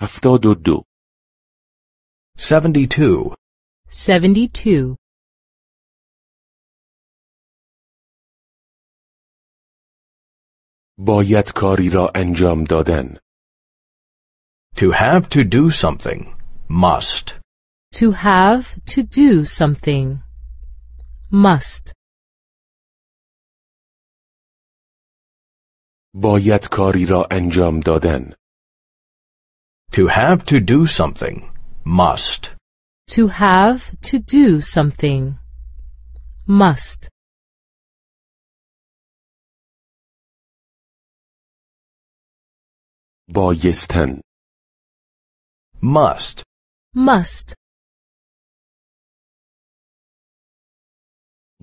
αυτό το do. 72. 72. باید کاری را انجام دادن. To have to do something. Must. To have to do something. Must. باید کاری را انجام دادن. To have to do something. Must. To have to do something. Must. بایستن must must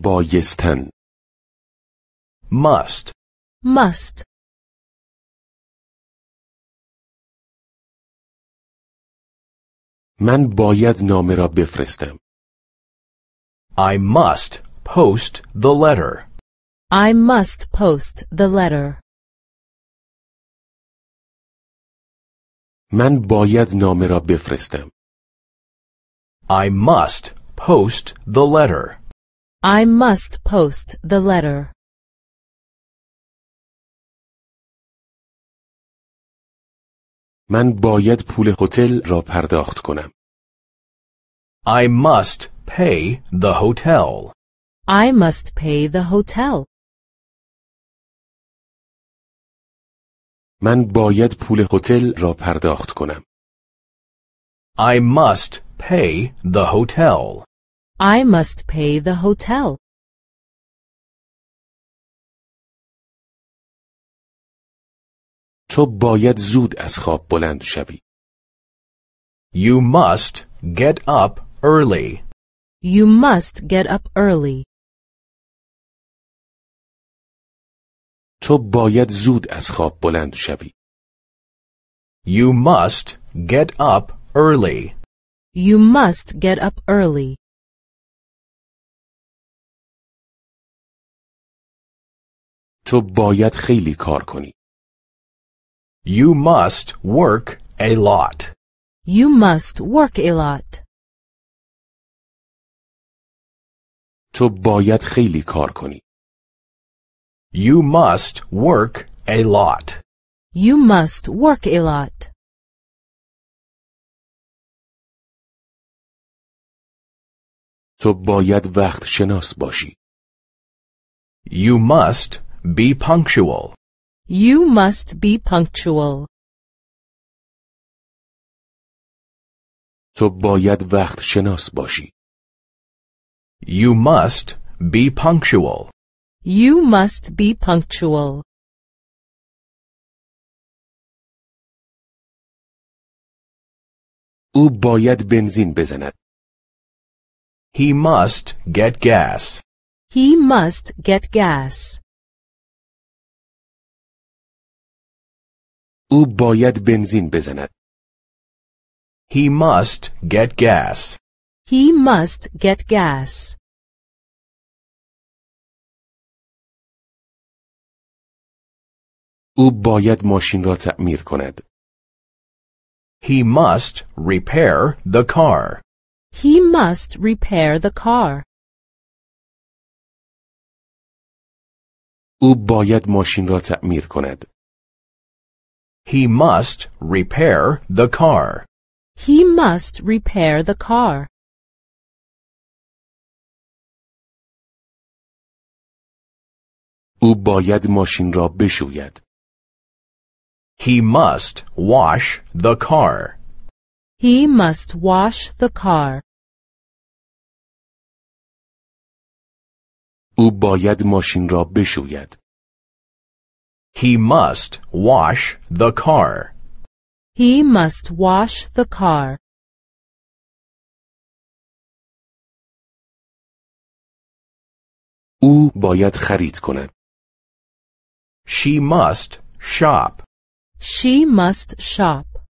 بایستن must must من باید نامه را بفرستم. I must post the letter. I must post the letter. من باید نامه را بفرستم. I must post the letter. I must post the letter. من باید پول هتل را پرداخت کنم. I must pay the hotel. I must pay the hotel. من باید پول هتل را پرداخت کنم. I must pay the hotel. I must pay the hotel. تو باید زود از خواب بلند شوی. You must get up early. You must get up early. تو باید زود از خواب بلند شوی. You must get up early. You must get up early. تو باید خیلی کار کنی. You must work a lot. You must work a lot. تو باید خیلی کار کنی. You must work a lot. You must work a lot. تو باید وقت شناس باشی. You must be punctual. You must be punctual. تو باید وقت شناس باشی. You must be punctual. You must be punctual. او باید بنزین بزند. He must get gas. He must get gas. او باید بنزین بزند. He must get gas. He must get gas. او باید ماشین را تعمیر کند. He must repair the car. He must repair the car. او باید ماشین را تعمیر کند. He must repair the car. He must repair the car. او باید ماشین را بشوید. He must wash the car. He must wash the car. او باید ماشین را بشوید. He must wash the car. He must wash the car. او باید خرید کند. She must shop. She must shop.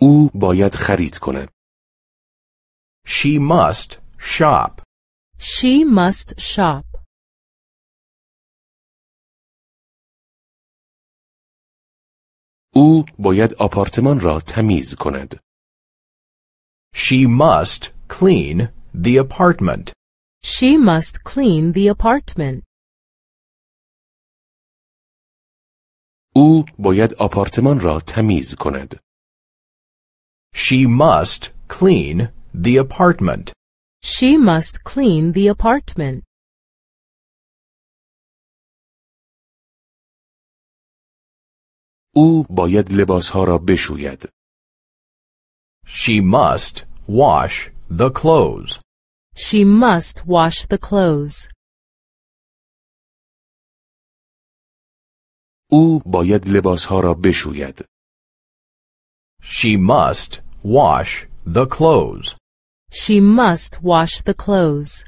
او باید خرید کند. She must shop. She must shop. او باید آپارتمان را تمیز کند. She must clean the apartment. She must clean the apartment. او باید آپارتمان را تمیز کند. She must clean the apartment. She must clean the apartment. او باید لباسها را بشوید. She must wash the clothes. She must wash the clothes. او باید لباسها را بشوید. She must wash the clothes. She must wash the clothes.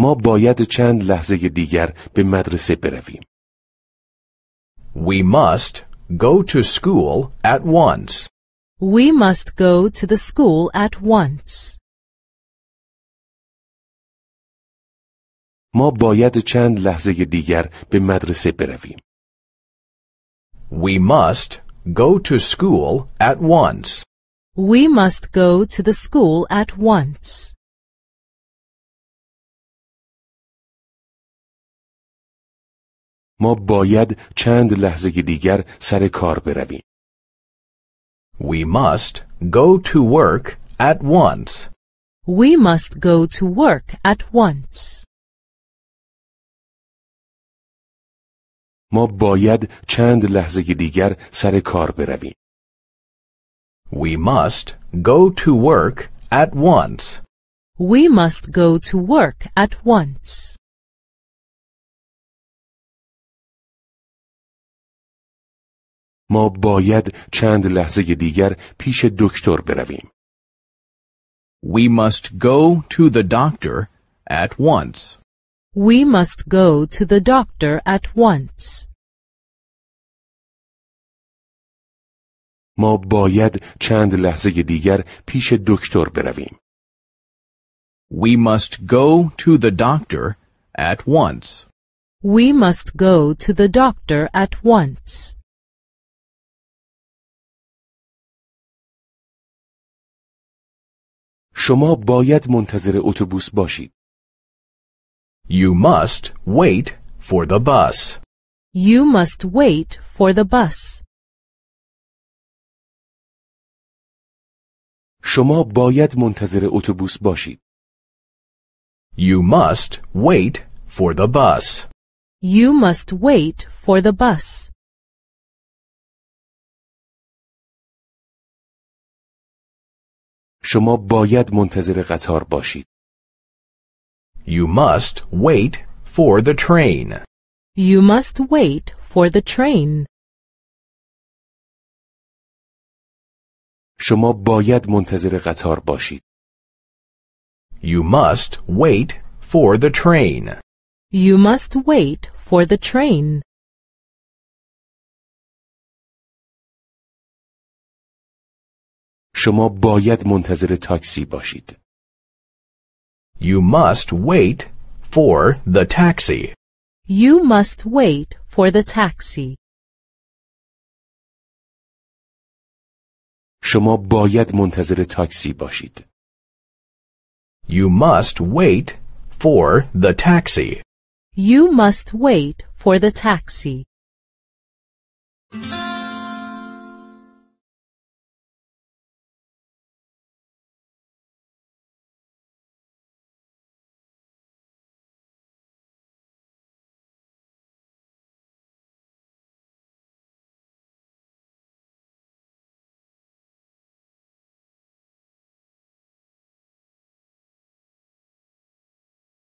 ما باید چند لحظه دیگر به مدرسه برویم. We must go to school at once. We must go to the school at once. ما باید چند لحظه دیگر به مدرسه برویم. We must go to school at once. We must go to the school at once. ما باید چند لحظه دیگر سر کار برویم. We must go to work at once. We must go to work at once. ما باید چند لحظه دیگر سر کار برویم. We must go to work at once. We must go to work at once. ما باید چند لحظه دیگر پیش دکتر برویم. We must go to the doctor at once. We must go to the doctor at once. ما باید چند لحظه دیگر پیش دکتر برویم. We must go to the doctor at once. We must go to the doctor at once. شما باید منتظر اتوبوس باشید. You must wait for the bus. You must wait for the bus. شما باید منتظر اتوبوس باشید. You must wait for the bus. You must wait for the bus. شما باید منتظر قطار باشید. You must wait for the train. You must wait for the train. شما باید منتظر قطار باشید. You must wait for the train. You must wait for the train. شما باید منتظر تاکسی باشید. You must wait for the taxi. You must wait for the taxi. شما باید منتظر تاکسی باشید. You must wait for the taxi. You must wait for the taxi.